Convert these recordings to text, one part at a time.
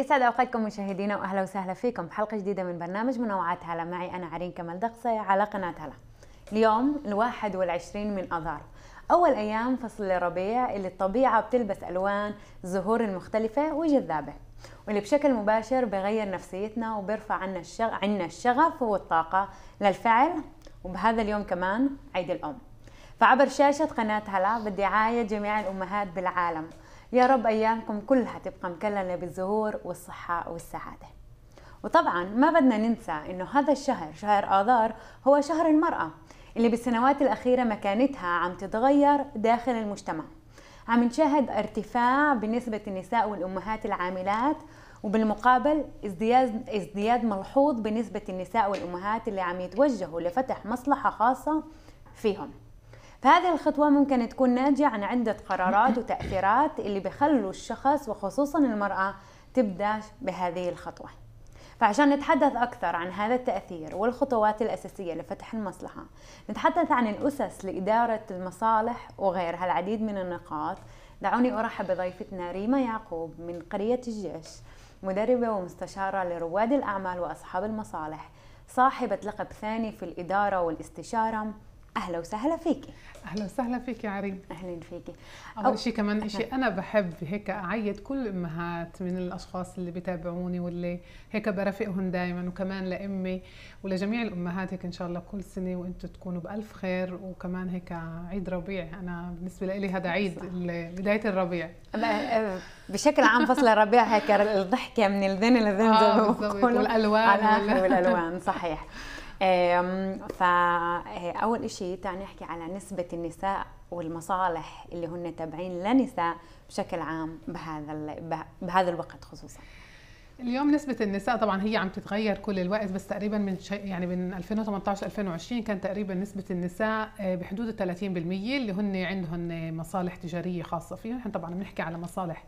يسعد اوقاتكم مشاهدينا واهلا وسهلا فيكم حلقه جديده من برنامج منوعات هلا معي انا عرين كمال دقصي على قناه هلا اليوم الواحد والعشرين من اذار اول ايام فصل الربيع اللي الطبيعه بتلبس الوان الزهور المختلفه وجذابه واللي بشكل مباشر بغير نفسيتنا وبرفع عنا الشغ... عنا الشغف والطاقه للفعل وبهذا اليوم كمان عيد الام فعبر شاشه قناه هلا بدي اعايد جميع الامهات بالعالم يا رب أيامكم كلها تبقى مكللة بالزهور والصحة والسعادة وطبعا ما بدنا ننسى انه هذا الشهر شهر اذار هو شهر المراه اللي بالسنوات الاخيره مكانتها عم تتغير داخل المجتمع عم نشاهد ارتفاع بنسبه النساء والامهات العاملات وبالمقابل ازدياد ازدياد ملحوظ بنسبه النساء والامهات اللي عم يتوجهوا لفتح مصلحه خاصه فيهم فهذه الخطوة ممكن تكون ناتجة عن عدة قرارات وتأثيرات اللي بخلوا الشخص وخصوصا المرأة تبدأ بهذه الخطوة فعشان نتحدث أكثر عن هذا التأثير والخطوات الأساسية لفتح المصلحة نتحدث عن الأسس لإدارة المصالح وغيرها العديد من النقاط دعوني أرحب بضيفتنا ريما يعقوب من قرية الجيش مدربة ومستشارة لرواد الأعمال وأصحاب المصالح صاحبة لقب ثاني في الإدارة والاستشارة اهلا وسهلا فيكي اهلا وسهلا فيكي عريم اهلا فيكي اول شيء كمان شيء انا بحب هيك اعيد كل الامهات من الاشخاص اللي بتابعوني واللي هيك برافقهم دائما وكمان لامي ولجميع الامهات هيك ان شاء الله كل سنه وانتم تكونوا بالف خير وكمان هيك عيد ربيع انا بالنسبه لي هذا عيد بدايه الربيع آه، بشكل عام فصل الربيع هيك الضحكه من الذن للذن آه والالوان والالوان صحيح فاول آه، شيء تعال نحكي على نسبه النساء والمصالح اللي هن تابعين لنساء بشكل عام بهذا بهذا الوقت خصوصا اليوم نسبة النساء طبعا هي عم تتغير كل الوقت بس تقريبا من شيء يعني من 2018 2020 كان تقريبا نسبة النساء آه، بحدود ال 30% اللي هن عندهم مصالح تجارية خاصة فيهم، نحن طبعا بنحكي على مصالح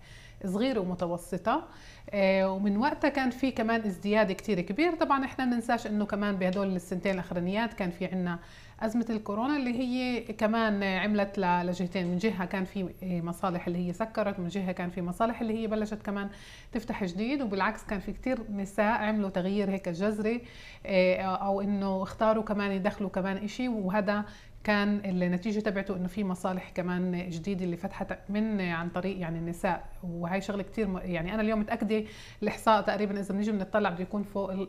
صغيره ومتوسطه آه، ومن وقتها كان في كمان ازدياد كتير كبير طبعا احنا ما ننساش انه كمان بهدول السنتين الاخرانيات كان في عنا ازمه الكورونا اللي هي كمان عملت لجهتين من جهه كان في آه، مصالح اللي هي سكرت من جهه كان في مصالح اللي هي بلشت كمان تفتح جديد وبالعكس كان في كتير نساء عملوا تغيير هيك جذري آه، او انه اختاروا كمان يدخلوا كمان إشي وهذا كان النتيجه تبعته انه في مصالح كمان جديده اللي فتحت من عن طريق يعني النساء وهي شغله كثير م... يعني انا اليوم متاكده الاحصاء تقريبا اذا بنيجي بنطلع بده يكون فوق ال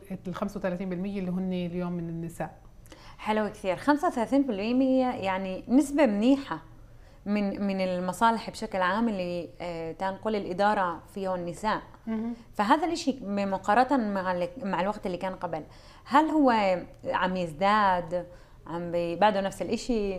35% اللي هن اليوم من النساء حلو كثير 35% يعني نسبه منيحه من من المصالح بشكل عام اللي آه، تنقل الاداره فيها النساء فهذا الشيء مقارنه مع مع الوقت اللي كان قبل هل هو عم يزداد عم بعده نفس الإشي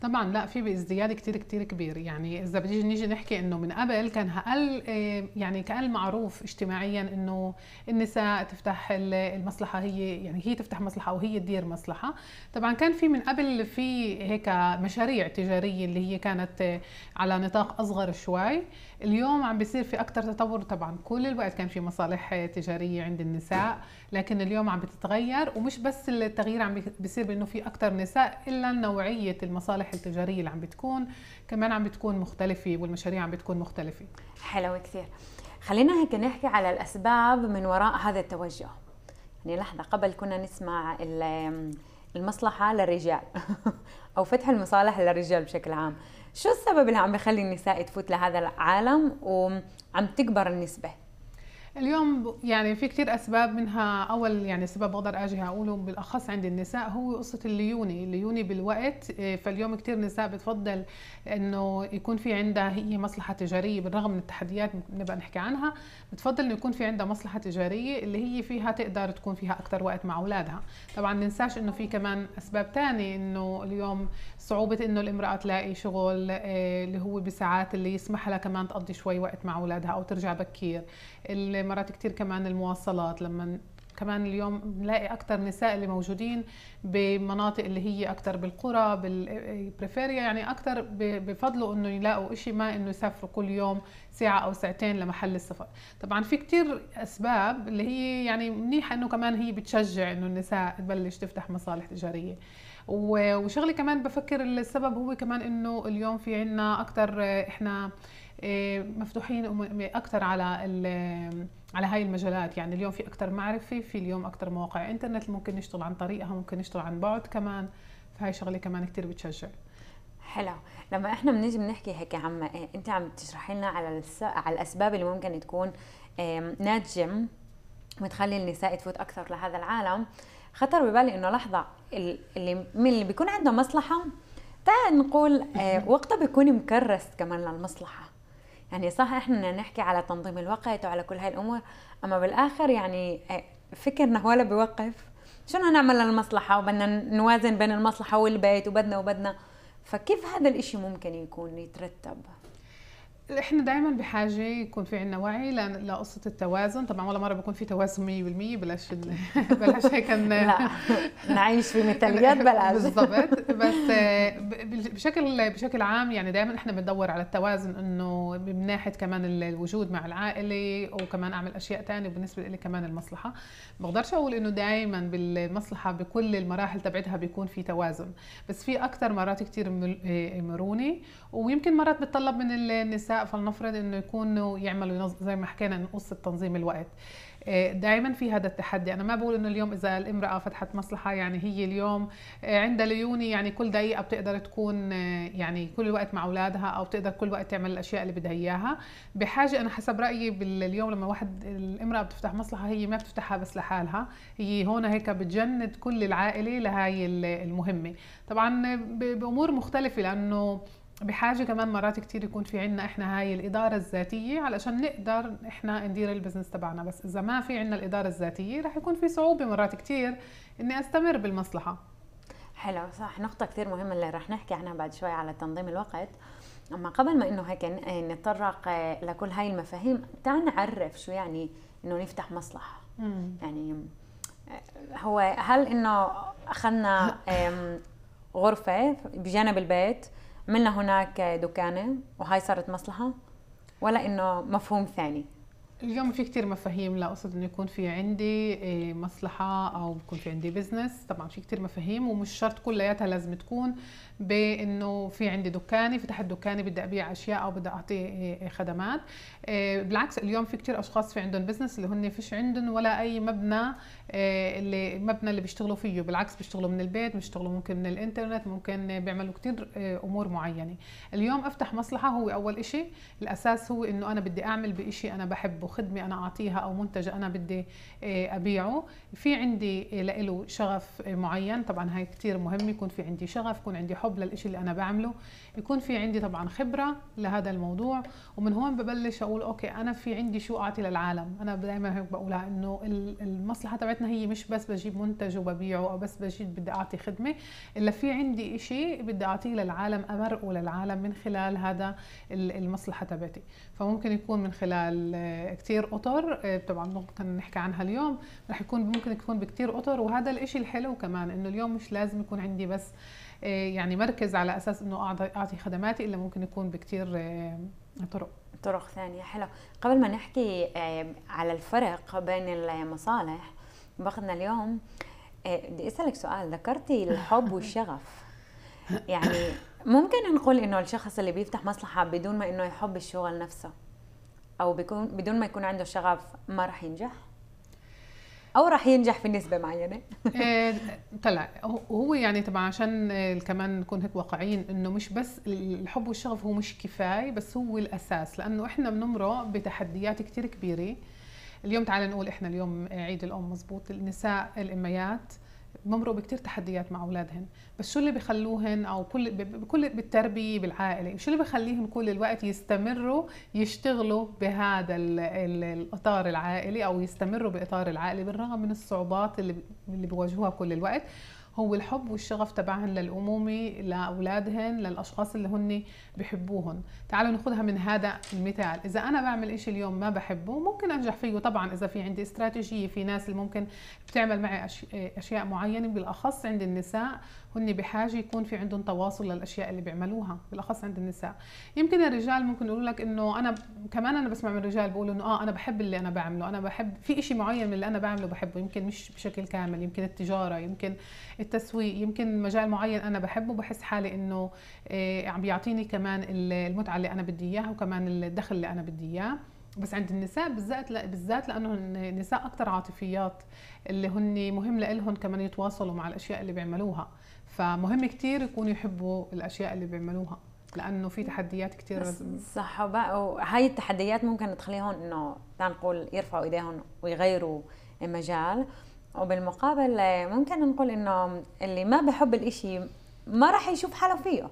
طبعا لا في ازدياد كتير كتير كبير يعني اذا بنيجي نيجي نحكي انه من قبل كان اقل آه، يعني كان معروف اجتماعيا انه النساء تفتح المصلحه هي يعني هي تفتح مصلحه وهي تدير مصلحه طبعا كان في من قبل في هيك مشاريع تجاريه اللي هي كانت آه، على نطاق اصغر شوي اليوم عم بيصير في اكثر تطور طبعا كل الوقت كان في مصالح آه، تجاريه عند النساء لكن اليوم عم بتتغير ومش بس التغيير عم بيصير بانه في اكثر نساء الا نوعيه المصالح التجاريه اللي عم بتكون كمان عم بتكون مختلفه والمشاريع عم بتكون مختلفه حلو كثير خلينا هيك نحكي على الاسباب من وراء هذا التوجه يعني لحظه قبل كنا نسمع المصلحه للرجال او فتح المصالح للرجال بشكل عام شو السبب اللي عم بخلي النساء تفوت لهذا العالم وعم تكبر النسبه اليوم يعني في كثير اسباب منها اول يعني سبب بقدر اجي اقوله بالاخص عند النساء هو قصه الليونه، الليونه بالوقت آه، فاليوم كثير نساء بتفضل انه يكون في عندها هي مصلحه تجاريه بالرغم من التحديات نبقى نحكي عنها، بتفضل انه يكون في عندها مصلحه تجاريه اللي هي فيها تقدر تكون فيها اكثر وقت مع اولادها، طبعا ما ننساش انه في كمان اسباب ثانيه انه اليوم صعوبه انه الامراه تلاقي شغل آه، اللي هو بساعات اللي يسمح لها كمان تقضي شوي وقت مع اولادها او ترجع بكير، مرات كثير كمان المواصلات لما كمان اليوم بنلاقي اكثر نساء اللي موجودين بمناطق اللي هي اكثر بالقرى بالبريفيريا يعني اكثر بفضلوا انه يلاقوا شيء ما انه يسافروا كل يوم ساعه او ساعتين لمحل السفر طبعا في كثير اسباب اللي هي يعني منيحه انه كمان هي بتشجع انه النساء تبلش تفتح مصالح تجاريه وشغلي كمان بفكر السبب هو كمان انه اليوم في عنا اكثر احنا إيه، مفتوحين اكثر على على هاي المجالات يعني اليوم في اكثر معرفه في اليوم اكثر مواقع انترنت ممكن نشتغل عن طريقها ممكن نشتغل عن بعد كمان فهي شغله كمان كثير بتشجع حلو لما احنا بنيجي بنحكي هيك عم إيه، انت عم تشرحي لنا على الس... على الاسباب اللي ممكن تكون إيه، ناتجه وتخلي النساء تفوت اكثر لهذا العالم خطر ببالي انه لحظه اللي من اللي بيكون عنده مصلحه تعال نقول وقتها بيكون مكرس كمان للمصلحه يعني صح احنا نحكي على تنظيم الوقت وعلى كل هاي الامور اما بالاخر يعني إيه، فكرنا هو لا بيوقف شنو نعمل للمصلحة وبدنا نوازن بين المصلحة والبيت وبدنا وبدنا فكيف هذا الاشي ممكن يكون يترتب؟ احنا دائما بحاجه يكون في عندنا وعي لقصه التوازن طبعا ولا مره بكون في توازن 100% بلاش بلاش هيك ن... لا نعيش في مثاليات بلاش بالضبط بس آه، بشكل بشكل عام يعني دائما احنا بندور على التوازن انه من ناحيه كمان الوجود مع العائله وكمان اعمل اشياء تانية بالنسبه لي كمان المصلحه بقدرش اقول انه دائما بالمصلحه بكل المراحل تبعتها بيكون في توازن بس في اكثر مرات كثير مرونه آه، ويمكن مرات بتطلب من النساء فلنفرض انه يكونوا يعملوا زي ما حكينا قصه تنظيم الوقت آه، دائما في هذا التحدي انا ما بقول انه اليوم اذا الامراه فتحت مصلحه يعني هي اليوم آه، عندها ليوني يعني كل دقيقه بتقدر تكون آه، يعني كل الوقت مع اولادها او بتقدر كل وقت تعمل الاشياء اللي بدها اياها بحاجه انا حسب رايي باليوم لما واحد الامراه بتفتح مصلحه هي ما بتفتحها بس لحالها هي هون هيك بتجند كل العائله لهي المهمه طبعا بامور مختلفه لانه بحاجه كمان مرات كتير يكون في عنا احنا هاي الاداره الذاتيه علشان نقدر احنا ندير البزنس تبعنا بس اذا ما في عنا الاداره الذاتيه رح يكون في صعوبه مرات كتير اني استمر بالمصلحه حلو صح نقطه كثير مهمه اللي رح نحكي عنها بعد شوي على تنظيم الوقت اما قبل ما انه هيك آه، نتطرق آه، لكل هاي المفاهيم تعال نعرف شو يعني انه نفتح مصلحه مم. يعني آه، هو هل انه اخذنا غرفه بجانب البيت عملنا هناك دكانه وهاي صارت مصلحه ولا انه مفهوم ثاني اليوم في كتير مفاهيم لا أقصد انه يكون في عندي إيه، مصلحة أو يكون في عندي بزنس طبعا في كتير مفاهيم ومش شرط كلياتها لازم تكون بإنه في عندي دكاني فتحت دكاني بدي أبيع أشياء أو بدي أعطي إيه، إيه، خدمات بالعكس اليوم في كتير أشخاص في عندهم بزنس اللي هن فيش عندهم ولا أي مبنى آه، اللي المبنى اللي بيشتغلوا فيه بالعكس بيشتغلوا من البيت بيشتغلوا ممكن من الانترنت ممكن بيعملوا كتير آه، امور معينه اليوم افتح مصلحه هو اول شيء الاساس هو انه انا بدي اعمل بشيء انا بحبه خدمه انا اعطيها او منتج انا بدي آه، ابيعه في عندي له شغف معين طبعا هاي كتير مهم يكون في عندي شغف يكون عندي حب للإشي اللي انا بعمله يكون في عندي طبعا خبره لهذا الموضوع ومن هون ببلش اقول اوكي انا في عندي شو اعطي للعالم انا دائما هيك بقولها انه المصلحه تبعت حياتنا هي مش بس بجيب منتج وببيعه او بس بجيب بدي اعطي خدمه الا في عندي شيء بدي اعطيه للعالم امرقه للعالم من خلال هذا المصلحه تبعتي فممكن يكون من خلال آه، كثير قطر آه، طبعا ممكن نحكي عنها اليوم رح يكون ممكن يكون بكثير قطر وهذا الشيء الحلو كمان انه اليوم مش لازم يكون عندي بس آه، يعني مركز على اساس انه اعطي خدماتي الا ممكن يكون بكثير طرق طرق ثانية حلو قبل ما نحكي على الفرق بين المصالح طبقنا اليوم آه، بدي اسالك سؤال ذكرتي الحب والشغف يعني ممكن نقول انه الشخص اللي بيفتح مصلحه بدون ما انه يحب الشغل نفسه او بيكون بدون ما يكون عنده شغف ما راح ينجح او راح ينجح في نسبه معينه آه، طلع هو يعني طبعا عشان كمان نكون هيك واقعيين انه مش بس الحب والشغف هو مش كفايه بس هو الاساس لانه احنا بنمرق بتحديات كثير كبيره اليوم تعال نقول احنا اليوم عيد الام مزبوط النساء الاميات بمروا بكثير تحديات مع اولادهن بس شو اللي بخلوهن او كل بكل بالتربيه بالعائله شو اللي بخليهم كل الوقت يستمروا يشتغلوا بهذا الـ الـ الاطار العائلي او يستمروا باطار العائلي بالرغم من الصعوبات اللي اللي بيواجهوها كل الوقت هو الحب والشغف تبعهن للأمومة لأولادهن للأشخاص اللي هن بحبوهن تعالوا ناخذها من هذا المثال إذا أنا بعمل إشي اليوم ما بحبه ممكن أنجح فيه طبعا إذا في عندي استراتيجية في ناس اللي ممكن بتعمل معي أشياء معينة بالأخص عند النساء هن بحاجه يكون في عندهم تواصل للاشياء اللي بيعملوها بالاخص عند النساء يمكن الرجال ممكن يقولوا لك انه انا كمان انا بسمع من الرجال بيقولوا انه اه انا بحب اللي انا بعمله انا بحب في شيء معين من اللي انا بعمله بحبه يمكن مش بشكل كامل يمكن التجاره يمكن التسويق يمكن مجال معين انا بحبه بحس حالي انه آه، عم بيعطيني كمان المتعه اللي انا بدي اياها وكمان الدخل اللي انا بدي اياه بس عند النساء بالذات لا بالذات لانه النساء اكثر عاطفيات اللي هن مهم لهم كمان يتواصلوا مع الاشياء اللي بيعملوها فمهم كتير يكونوا يحبوا الاشياء اللي بيعملوها لانه في تحديات كثير صح وهي التحديات ممكن تخليهم انه نقول يرفعوا ايديهم ويغيروا المجال وبالمقابل آه، ممكن نقول انه اللي ما بحب الاشي ما راح يشوف حاله فيه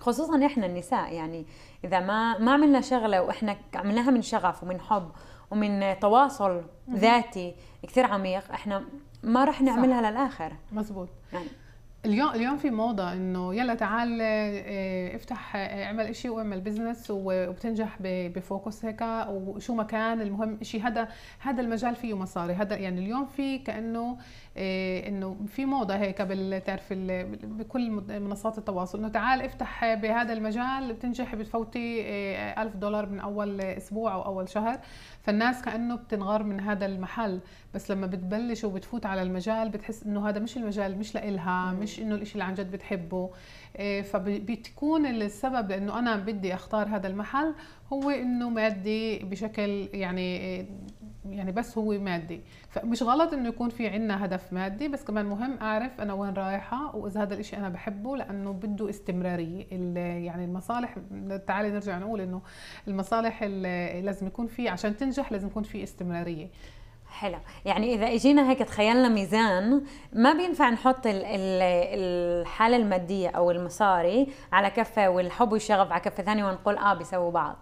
خصوصا احنا النساء يعني اذا ما ما عملنا شغله واحنا عملناها من شغف ومن حب ومن تواصل ذاتي كثير عميق احنا ما راح نعملها صح. للاخر مزبوط يعني اليوم اليوم في موضه انه يلا تعال آه، افتح آه، اعمل اشي واعمل بزنس وبتنجح بفوكس هيك وشو مكان المهم اشي هذا هذا المجال فيه مصاري هذا يعني اليوم في كانه إيه، انه في موضه هيك بتعرف بكل منصات التواصل انه تعال افتح بهذا المجال بتنجح بتفوتي إيه، ألف دولار من اول اسبوع او اول شهر فالناس كانه بتنغار من هذا المحل بس لما بتبلش وبتفوت على المجال بتحس انه هذا مش المجال مش لإلها مش انه الإشي اللي عن جد بتحبه آه، فبتكون السبب لانه انا بدي اختار هذا المحل هو انه مادي بشكل يعني آه، يعني بس هو مادي فمش غلط انه يكون في عندنا هدف مادي بس كمان مهم اعرف انا وين رايحه واذا هذا الاشي انا بحبه لانه بده استمراريه يعني المصالح تعالي نرجع نقول انه المصالح لازم يكون في عشان تنجح لازم يكون في استمراريه حلو يعني اذا اجينا هيك تخيلنا ميزان ما بينفع نحط ال ال الحاله الماديه او المصاري على كفه والحب والشغف على كفه ثانيه ونقول اه بيسووا بعض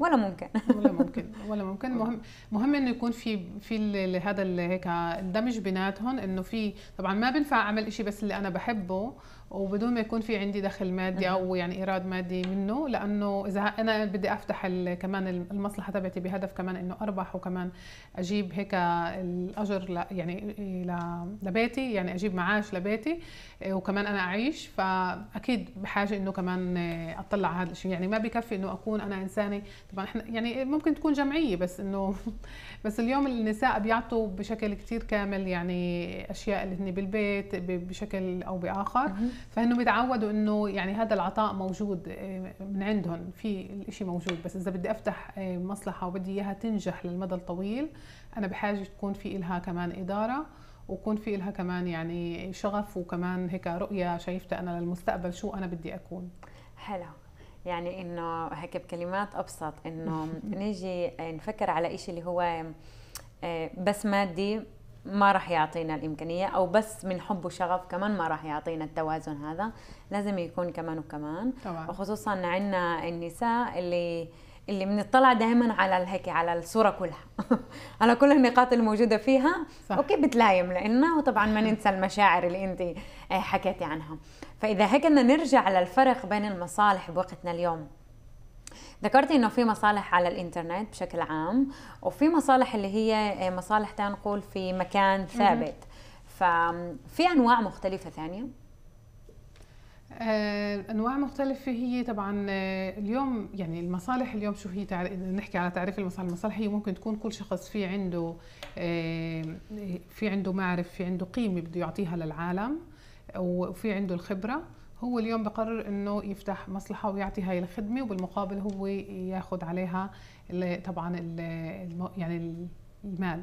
ولا ممكن ولا ممكن ولا ممكن مهم مهم انه يكون في في هذا هيك الدمج بيناتهم انه في طبعا ما بينفع اعمل شيء بس اللي انا بحبه وبدون ما يكون في عندي دخل مادي او يعني ايراد مادي منه لانه اذا انا بدي افتح كمان المصلحه تبعتي بهدف كمان انه اربح وكمان اجيب هيك الاجر ل يعني لبيتي يعني اجيب معاش لبيتي آه، وكمان انا اعيش فاكيد بحاجه انه كمان اطلع على هذا الشيء يعني ما بكفي انه اكون انا انسانه طبعا احنا يعني ممكن تكون جمعيه بس انه بس اليوم النساء بيعطوا بشكل كثير كامل يعني اشياء اللي هن بالبيت بشكل او باخر فهنو بيتعودوا انه يعني هذا العطاء موجود آه، من عندهم في الشيء موجود بس اذا بدي افتح آه، مصلحه وبدي اياها تنجح للمدى الطويل انا بحاجه تكون في إلها كمان اداره ويكون في إلها كمان يعني شغف وكمان هيك رؤيه شايفتها انا للمستقبل شو انا بدي اكون حلو يعني انه هيك بكلمات ابسط انه نيجي نفكر على شيء اللي هو آه، بس مادي ما راح يعطينا الامكانيه او بس من حب وشغف كمان ما راح يعطينا التوازن هذا لازم يكون كمان وكمان طبعا. وخصوصا عندنا النساء اللي اللي بنطلع دائما على هيك على الصوره كلها على كل النقاط الموجوده فيها صح. اوكي بتلايم لنا وطبعا ما ننسى المشاعر اللي انت آه، حكيتي عنها فاذا هيك بدنا نرجع للفرق بين المصالح بوقتنا اليوم ذكرتي انه في مصالح على الانترنت بشكل عام وفي مصالح اللي هي آه، مصالح تنقول في مكان ثابت ففي انواع مختلفه ثانيه آه، انواع مختلفه هي طبعا آه، اليوم يعني المصالح اليوم شو هي تعرف نحكي على تعريف المصالح المصالح هي ممكن تكون كل شخص في عنده في عنده معرف في عنده قيمه بده يعطيها للعالم وفي عنده الخبره هو اليوم بقرر انه يفتح مصلحه ويعطي هاي الخدمه وبالمقابل هو ياخذ عليها اللي طبعا اللي يعني المال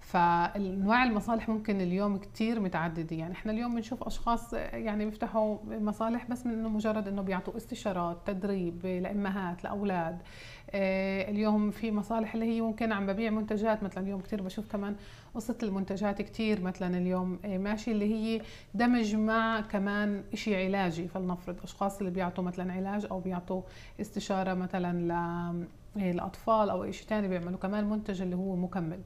فانواع المصالح ممكن اليوم كثير متعدده يعني احنا اليوم بنشوف اشخاص يعني بيفتحوا مصالح بس من انه مجرد انه بيعطوا استشارات تدريب لامهات لاولاد آه، اليوم في مصالح اللي هي ممكن عم ببيع منتجات مثلا اليوم كثير بشوف كمان قصه المنتجات كثير مثلا اليوم آه، ماشي اللي هي دمج مع كمان شيء علاجي فلنفرض اشخاص اللي بيعطوا مثلا علاج او بيعطوا استشاره مثلا ل إيه، الاطفال او شيء ثاني بيعملوا كمان منتج اللي هو مكمل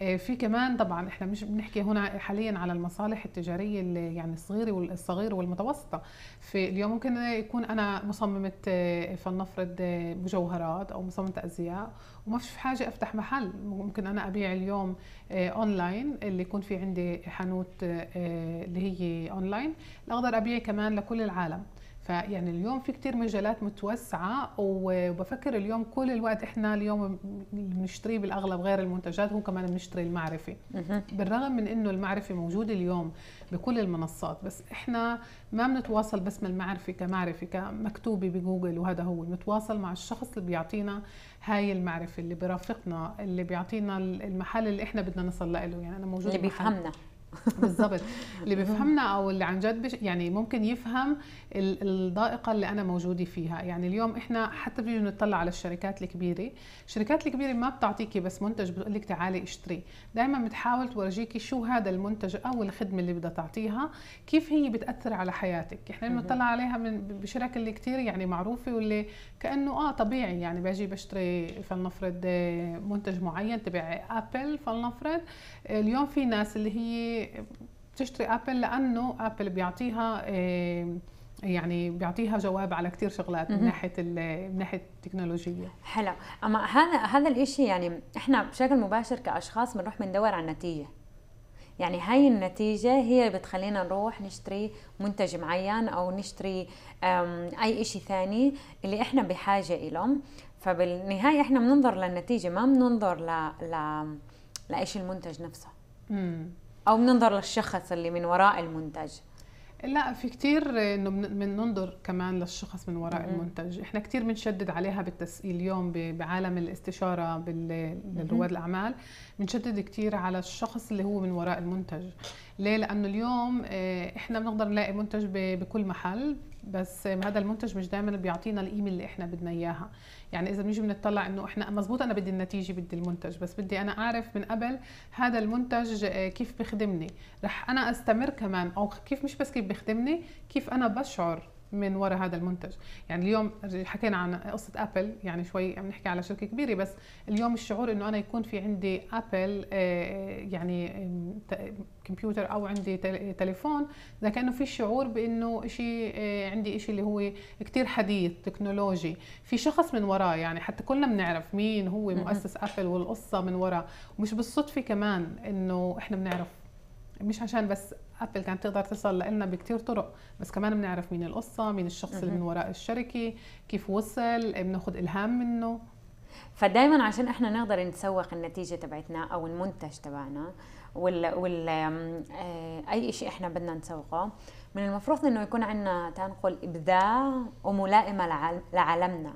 إيه، في كمان طبعا احنا مش بنحكي هنا حاليا على المصالح التجاريه اللي يعني الصغيره والصغيره والمتوسطه في اليوم ممكن يكون انا مصممه إيه، فلنفرض مجوهرات او مصممه ازياء وما فيش حاجه افتح محل ممكن انا ابيع اليوم اونلاين اللي يكون في عندي حانوت اللي هي اونلاين اقدر ابيع كمان لكل العالم فيعني اليوم في كتير مجالات متوسعة وبفكر اليوم كل الوقت احنا اليوم بنشتريه بالاغلب غير المنتجات هو كمان بنشتري المعرفة بالرغم من انه المعرفة موجودة اليوم بكل المنصات بس احنا ما بنتواصل بس من المعرفة كمعرفة كمكتوبة بجوجل وهذا هو بنتواصل مع الشخص اللي بيعطينا هاي المعرفة اللي بيرافقنا اللي بيعطينا المحل اللي احنا بدنا نصل له يعني انا موجود اللي بيفهمنا بالظبط اللي بيفهمنا او اللي عن جد بش يعني ممكن يفهم الضائقه اللي انا موجوده فيها يعني اليوم احنا حتى بيجي نطلع على الشركات الكبيره الشركات الكبيره ما بتعطيكي بس منتج بتقول لك تعالي اشتري دائما بتحاول تورجيكي شو هذا المنتج او الخدمه اللي بدها تعطيها كيف هي بتاثر على حياتك احنا بنطلع عليها من بشركه اللي كثير يعني معروفه واللي كانه اه طبيعي يعني باجي بشتري فلنفرض آه، منتج معين تبع ابل فلنفرض اليوم في ناس اللي هي بتشتري ابل لانه ابل بيعطيها آه، يعني بيعطيها جواب على كثير شغلات من ناحيه من ناحيه التكنولوجيه حلو اما هذا هذا الشيء يعني احنا بشكل مباشر كاشخاص بنروح بندور على النتيجه يعني هاي النتيجة هي بتخلينا نروح نشتري منتج معين أو نشتري أي إشي ثاني اللي إحنا بحاجة إلهم فبالنهاية إحنا بننظر للنتيجة ما بننظر ل... ل... لإيش المنتج نفسه مم. او بننظر للشخص اللي من وراء المنتج لا في كثير انه بننظر كمان للشخص من وراء م -م. المنتج احنا كثير بنشدد عليها بالتسئيل اليوم بعالم الاستشاره بالرواد الاعمال بنشدد كثير على الشخص اللي هو من وراء المنتج ليه لانه اليوم آه، احنا بنقدر نلاقي منتج بكل محل بس هذا المنتج مش دائما بيعطينا القيمه اللي احنا بدنا اياها يعني اذا بنيجي بنطلع انه احنا مزبوط انا بدي النتيجه بدي المنتج بس بدي انا اعرف من قبل هذا المنتج آه، كيف بخدمني رح انا استمر كمان او كيف مش بس كيف بخدمني كيف انا بشعر من وراء هذا المنتج يعني اليوم حكينا عن قصة أبل يعني شوي عم نحكي على شركة كبيرة بس اليوم الشعور أنه أنا يكون في عندي أبل آه، يعني كمبيوتر أو عندي تليفون إذا كأنه في شعور بأنه شيء آه، عندي شيء اللي هو كتير حديث تكنولوجي في شخص من وراه يعني حتى كلنا بنعرف مين هو مؤسس أبل والقصة من وراه ومش بالصدفة كمان أنه إحنا بنعرف مش عشان بس ابل كانت تقدر توصل لنا بكثير طرق بس كمان بنعرف مين القصه مين الشخص اللي من وراء الشركه كيف وصل بناخذ الهام منه فدائما عشان احنا نقدر نتسوق النتيجه تبعتنا او المنتج تبعنا وال وال آه، اي شيء احنا بدنا نسوقه من المفروض انه يكون عندنا تنقل ابداع وملائمه لعالمنا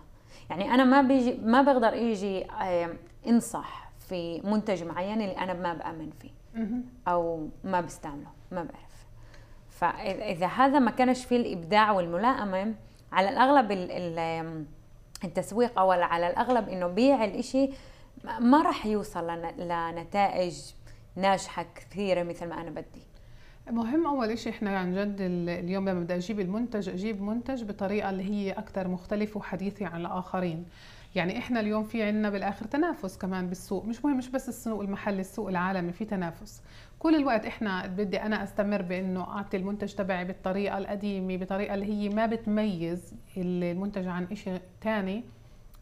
يعني انا ما بيجي ما بقدر اجي آه، انصح في منتج معين اللي انا ما بامن فيه او ما بستعمله ما بعرف فاذا هذا ما كانش فيه الابداع والملائمه على الاغلب التسويق او على الاغلب انه بيع الاشي ما راح يوصل لنتائج ناجحه كثيره مثل ما انا بدي مهم اول شيء احنا عن جد اليوم لما بدي اجيب المنتج اجيب منتج بطريقه اللي هي اكثر مختلفه وحديثه عن الاخرين يعني احنا اليوم في عندنا بالاخر تنافس كمان بالسوق مش مهم مش بس السوق المحلي السوق العالمي في تنافس كل الوقت احنا بدي انا استمر بانه اعطي المنتج تبعي بالطريقه القديمه بطريقه اللي هي ما بتميز المنتج عن شيء ثاني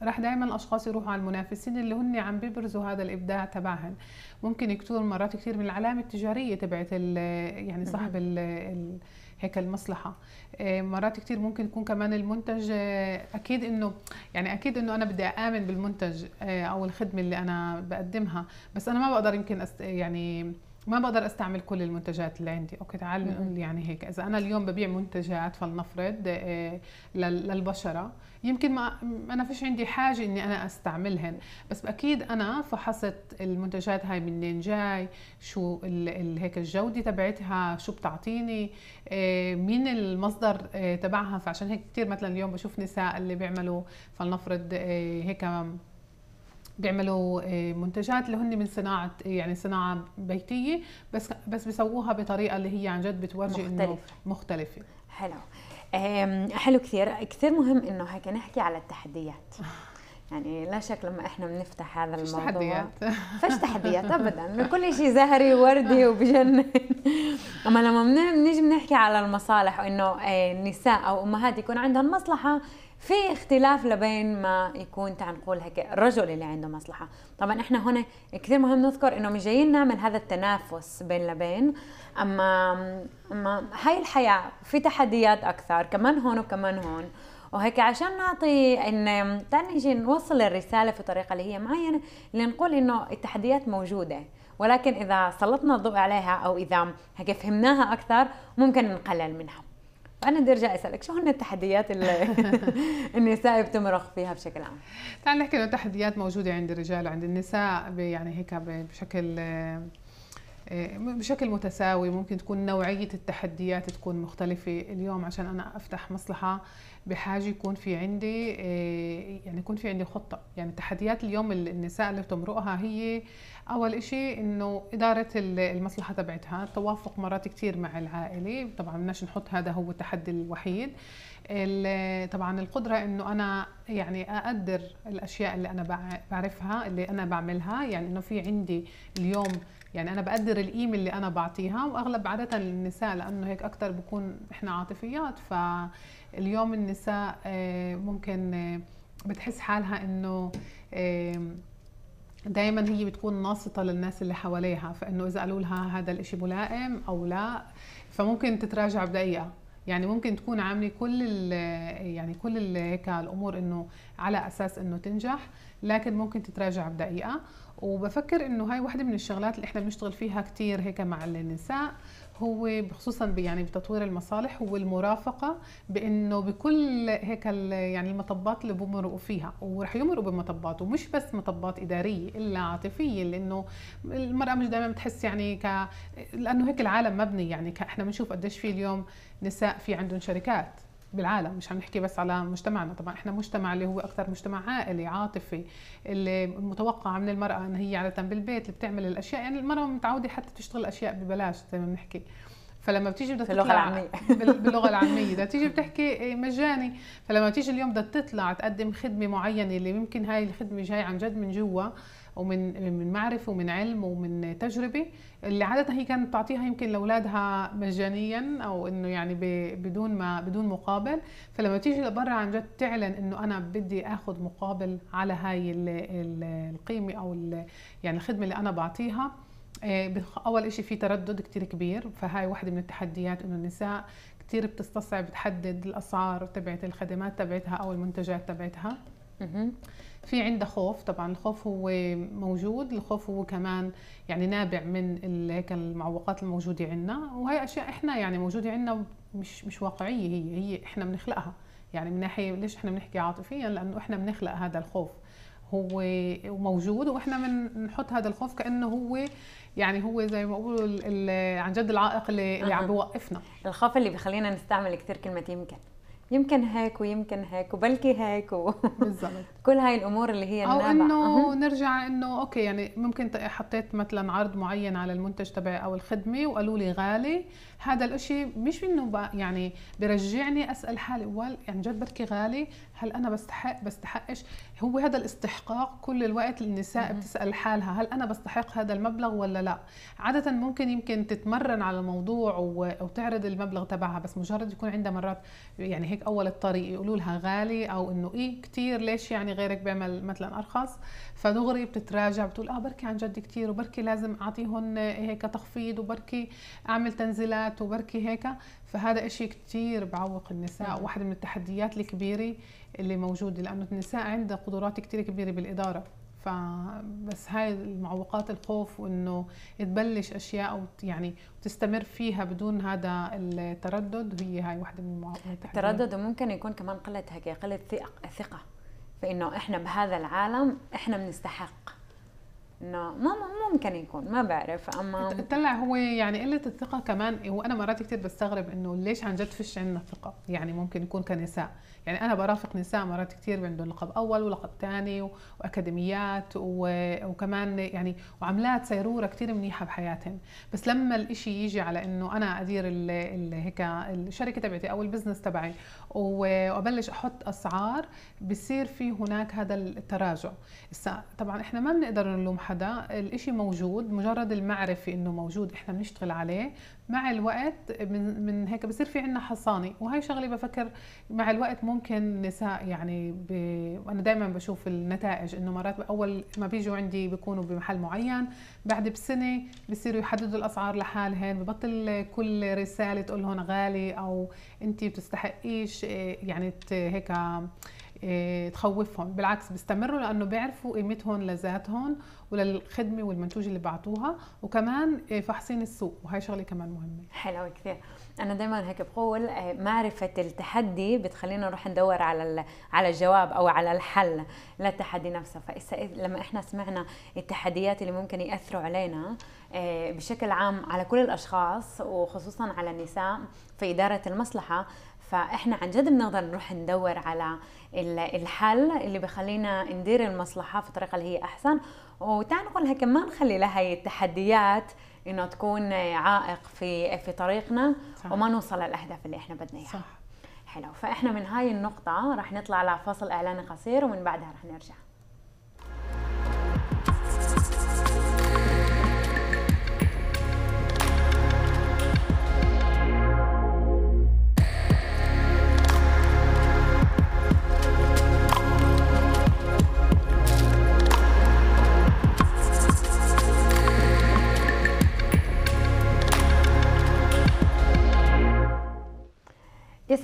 راح دائما الاشخاص يروحوا على المنافسين اللي هن عم بيبرزوا هذا الابداع تبعهم ممكن كثير مرات كثير من العلامه التجاريه تبعت يعني صاحب ال هيك المصلحه آه، مرات كتير ممكن يكون كمان المنتج آه، اكيد انه يعني اكيد انه انا بدي امن بالمنتج آه، او الخدمه اللي انا بقدمها بس انا ما بقدر يمكن يعني ما بقدر استعمل كل المنتجات اللي عندي اوكي تعال نقول يعني هيك اذا انا اليوم ببيع منتجات فلنفرض آه، للبشره يمكن ما انا فيش عندي حاجه اني انا استعملهن بس اكيد انا فحصت المنتجات هاي منين جاي شو هيك الجوده تبعتها شو بتعطيني آه، مين المصدر آه، تبعها فعشان هيك كثير مثلا اليوم بشوف نساء اللي بيعملوا فلنفرض هيك بيعملوا آه، منتجات اللي هن من صناعه يعني صناعه بيتيه بس بس بيسووها بطريقه اللي هي عن جد بتورجي مختلفة. انه مختلفه حلو حلو كثير كثير مهم انه هيك نحكي على التحديات يعني لا شك لما احنا بنفتح هذا فش الموضوع تحديات فش تحديات ابدا كل شيء زهري ووردي وبجنن اما لما بنيجي بنحكي على المصالح وانه آه، النساء او امهات يكون عندهم مصلحه في اختلاف لبين ما يكون تعال نقول هيك الرجل اللي عنده مصلحه طبعا احنا هنا كثير مهم نذكر انه مش جايين نعمل هذا التنافس بين لبين اما اما هاي الحياه في تحديات اكثر كمان هون وكمان هون وهيك عشان نعطي ان تعال نجي نوصل الرساله في طريقه اللي هي معينه لنقول انه التحديات موجوده ولكن اذا سلطنا الضوء عليها او اذا هيك فهمناها اكثر ممكن نقلل منها فانا بدي ارجع اسالك شو هن التحديات اللي النساء بتمرق فيها بشكل عام تعال نحكي انه التحديات موجوده عند الرجال وعند النساء يعني هيك بشكل آه، بشكل متساوي ممكن تكون نوعية التحديات تكون مختلفة اليوم عشان أنا أفتح مصلحة بحاجة يكون في عندي آه، يعني يكون في عندي خطة يعني تحديات اليوم النساء اللي بتمرقها هي اول شيء انه اداره المصلحه تبعتها التوافق مرات كثير مع العائله طبعا بدناش نحط هذا هو التحدي الوحيد طبعا القدره انه انا يعني اقدر الاشياء اللي انا بعرفها اللي انا بعملها يعني انه في عندي اليوم يعني انا بقدر القيمه اللي انا بعطيها واغلب عاده النساء لانه هيك اكثر بكون احنا عاطفيات فاليوم النساء آه، ممكن آه، بتحس حالها انه دايما هي بتكون ناصطه للناس اللي حواليها فانه اذا قالوا لها هذا الاشي ملائم او لا فممكن تتراجع بدقيقه يعني ممكن تكون عامله كل ال يعني كل ال هيك الامور انه على اساس انه تنجح لكن ممكن تتراجع بدقيقه وبفكر انه هاي واحدة من الشغلات اللي احنا بنشتغل فيها كتير هيك مع النساء هو خصوصا يعني بتطوير المصالح هو المرافقه بانه بكل هيك يعني المطبات اللي بمرقوا فيها ورح يمرقوا بمطبات ومش بس مطبات اداريه الا عاطفيه لانه المراه مش دائما بتحس يعني ك لانه هيك العالم مبني يعني احنا بنشوف قديش في اليوم نساء في عندهم شركات بالعالم مش عم نحكي بس على مجتمعنا طبعا احنا مجتمع اللي هو اكثر مجتمع عائلي عاطفي اللي متوقع من المراه ان هي عاده بالبيت اللي بتعمل الاشياء يعني المراه متعوده حتى تشتغل اشياء ببلاش زي ما بنحكي فلما بتيجي بدها باللغه العاميه باللغه العاميه بدها تيجي بتحكي إيه، مجاني فلما تيجي اليوم بدها تطلع تقدم خدمه معينه اللي ممكن هاي الخدمه جاي عن جد من جوا ومن من معرفه ومن علم ومن تجربه اللي عاده هي كانت تعطيها يمكن لاولادها مجانيا او انه يعني بدون ما بدون مقابل فلما تيجي لبرا عن جد تعلن انه انا بدي اخذ مقابل على هاي القيمه او يعني الخدمه اللي انا بعطيها آه، اول شيء في تردد كثير كبير فهاي واحده من التحديات انه النساء كثير بتستصعب تحدد الاسعار تبعت الخدمات تبعتها او المنتجات تبعتها في عنده خوف طبعا الخوف هو موجود الخوف هو كمان يعني نابع من هيك المعوقات الموجوده عندنا وهي اشياء احنا يعني موجوده عندنا مش مش واقعيه هي هي احنا بنخلقها يعني من ناحيه ليش احنا بنحكي عاطفيا لانه احنا بنخلق هذا الخوف هو موجود واحنا بنحط هذا الخوف كانه هو يعني هو زي ما بقولوا عن جد العائق اللي, اللي عم بيوقفنا الخوف اللي بخلينا نستعمل كثير كلمه يمكن يمكن هيك ويمكن هيك وبلكي هيك و... بالضبط كل هاي الامور اللي هي او انه نرجع انه اوكي يعني ممكن حطيت مثلا عرض معين على المنتج تبعي او الخدمه وقالوا لي غالي هذا الاشي مش انه يعني برجعني اسال حالي وال يعني جد بركي غالي هل انا بستحق بستحقش هو هذا الاستحقاق كل الوقت النساء بتسال حالها هل انا بستحق هذا المبلغ ولا لا عاده ممكن يمكن تتمرن على الموضوع وتعرض المبلغ تبعها بس مجرد يكون عندها مرات يعني هيك اول الطريق يقولوا لها غالي او انه ايه كثير ليش يعني غيرك بيعمل مثلا ارخص فدغري بتتراجع بتقول اه بركي عن جد كثير وبركي لازم اعطيهم هيك تخفيض وبركي اعمل تنزيلات وبركي هيك فهذا إشي كثير بعوق النساء نعم. واحد من التحديات الكبيره اللي موجوده لانه النساء عندها قدرات كثير كبيره بالاداره فبس هاي المعوقات الخوف وانه تبلش اشياء او يعني تستمر فيها بدون هذا التردد هي هاي واحده من المعوقات التردد وممكن يكون كمان قله هيك قله ثقه فانه احنا بهذا العالم احنا بنستحق انه ما ممكن يكون ما بعرف اما طلع هو يعني قله الثقه كمان وانا مرات كثير بستغرب انه ليش عن جد فيش عندنا ثقه يعني ممكن يكون كنساء يعني انا برافق نساء مرات كثير عندهم لقب اول ولقب ثاني واكاديميات وكمان يعني وعملات سيروره كثير منيحه بحياتهم بس لما الإشي يجي على انه انا ادير ال ال هيك الشركه تبعتي او البزنس تبعي وابلش احط اسعار بصير في هناك هذا التراجع طبعا احنا ما بنقدر نلوم حدا الإشي موجود مجرد المعرفه انه موجود احنا بنشتغل عليه مع الوقت من, من هيك بصير في عندنا حصانه وهي شغله بفكر مع الوقت مو ممكن نساء يعني ب... انا دائما بشوف النتائج انه مرات اول ما بيجوا عندي بيكونوا بمحل معين بعد بسنه بصيروا يحددوا الاسعار لحالهم ببطل كل رساله تقول لهم غالي او انت بتستحقيش آه، يعني هيك آه، تخوفهم بالعكس بيستمروا لانه بيعرفوا قيمتهم لذاتهم وللخدمه والمنتوج اللي بعتوها وكمان آه، فحصين السوق وهي شغله كمان مهمه حلوه كثير انا دائما هيك بقول آه، معرفه التحدي بتخلينا نروح ندور على على الجواب او على الحل للتحدي نفسه فاذا لما احنا سمعنا التحديات اللي ممكن ياثروا علينا آه، بشكل عام على كل الاشخاص وخصوصا على النساء في اداره المصلحه فاحنا عن جد بنقدر نروح ندور على الحل اللي بخلينا ندير المصلحه في الطريقه اللي هي احسن وتعال نقول كمان خلي لها التحديات انه تكون عائق في في طريقنا صح. وما نوصل للاهداف اللي احنا بدنا اياها صح حلو فاحنا من هاي النقطه راح نطلع لفصل اعلاني قصير ومن بعدها راح نرجع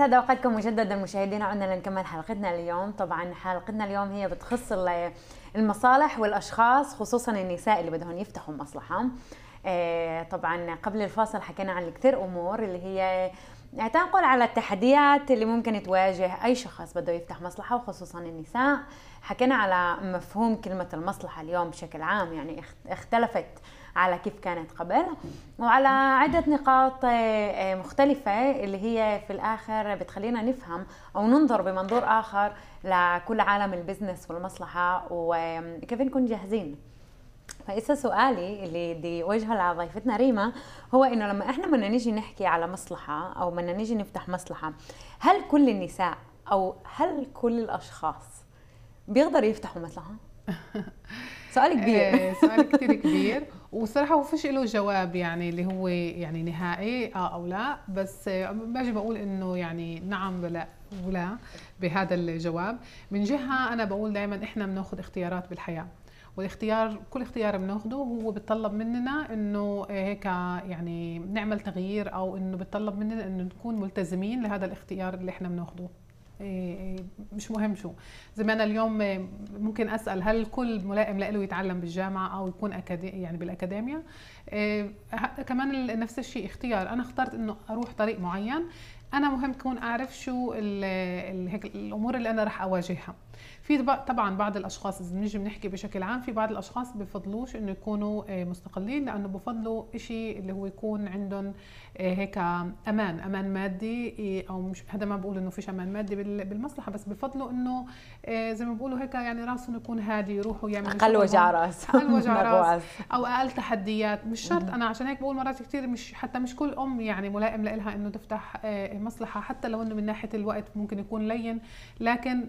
يسعد اوقاتكم مجددا مشاهدينا عندنا لنكمل حلقتنا اليوم طبعا حلقتنا اليوم هي بتخص المصالح والاشخاص خصوصا النساء اللي بدهم يفتحوا مصلحه آه، طبعا قبل الفاصل حكينا عن كثير امور اللي هي تنقل على التحديات اللي ممكن تواجه اي شخص بده يفتح مصلحه وخصوصا النساء حكينا على مفهوم كلمه المصلحه اليوم بشكل عام يعني اختلفت على كيف كانت قبل وعلى عدة نقاط آه، آه، مختلفة اللي هي في الآخر بتخلينا نفهم أو ننظر بمنظور آخر لكل عالم البزنس والمصلحة وكيف نكون جاهزين فإسا سؤالي اللي بدي أوجهه لضيفتنا ريما هو إنه لما إحنا بدنا نيجي نحكي على مصلحة أو بدنا نيجي نفتح مصلحة هل كل النساء أو هل كل الأشخاص بيقدروا يفتحوا مصلحة؟ سؤال كبير آه، سؤال كثير كبير وصراحه هو فيش له جواب يعني اللي هو يعني نهائي اه او لا بس باجي بقول انه يعني نعم ولا ولا بهذا الجواب من جهه انا بقول دائما احنا بناخذ اختيارات بالحياه والاختيار كل اختيار بناخده هو بتطلب مننا انه هيك يعني نعمل تغيير او انه بتطلب مننا انه نكون ملتزمين لهذا الاختيار اللي احنا بناخده إيه، إيه، مش مهم شو زي ما انا اليوم إيه، ممكن اسال هل كل ملائم له يتعلم بالجامعه او يكون يعني بالاكاديميا كمان نفس الشيء اختيار انا اخترت انه اروح طريق معين انا مهم كون اعرف شو الـ الـ الامور اللي انا راح اواجهها في طبعا بعض الاشخاص اذا بنيجي بنحكي بشكل عام في بعض الاشخاص بفضلوش انه يكونوا آه، مستقلين لانه بفضلوا شيء اللي هو يكون عندهم آه، هيك امان امان مادي او مش هذا ما بقول انه فيش امان مادي بالمصلحه بس بفضلوا انه آه، زي ما بقولوا هيك يعني راسهم يكون هادي يروحوا يعملوا اقل وجع راس اقل وجع راس او اقل تحديات مش شرط انا عشان هيك بقول مرات كثير مش حتى مش كل ام يعني ملائم لها انه تفتح مصلحه حتى لو انه من ناحيه الوقت ممكن يكون لين لكن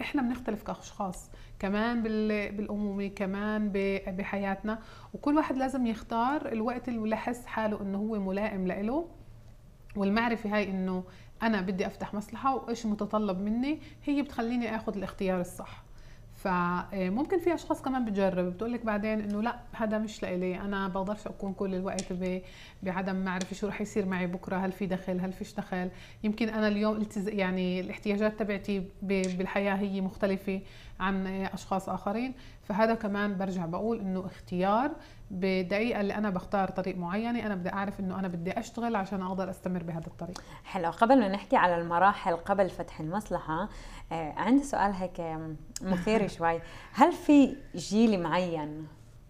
احنا بنختلف كاشخاص كمان بالامومه كمان بحياتنا وكل واحد لازم يختار الوقت اللي لحس حاله انه هو ملائم له والمعرفه هاي انه انا بدي افتح مصلحه وايش متطلب مني هي بتخليني اخذ الاختيار الصح فممكن في اشخاص كمان بتجرب بتقول لك بعدين انه لا هذا مش لإلي انا بقدرش اكون كل الوقت بعدم معرفه شو رح يصير معي بكره هل في دخل هل فيش دخل يمكن انا اليوم التز... يعني الاحتياجات تبعتي ب... بالحياه هي مختلفه عن اشخاص اخرين فهذا كمان برجع بقول انه اختيار بدقيقه اللي انا بختار طريق معينه انا بدي اعرف انه انا بدي اشتغل عشان اقدر استمر بهذا الطريق حلو قبل ما نحكي على المراحل قبل فتح المصلحه آه عندي سؤال هيك مثير شوي هل في جيل معين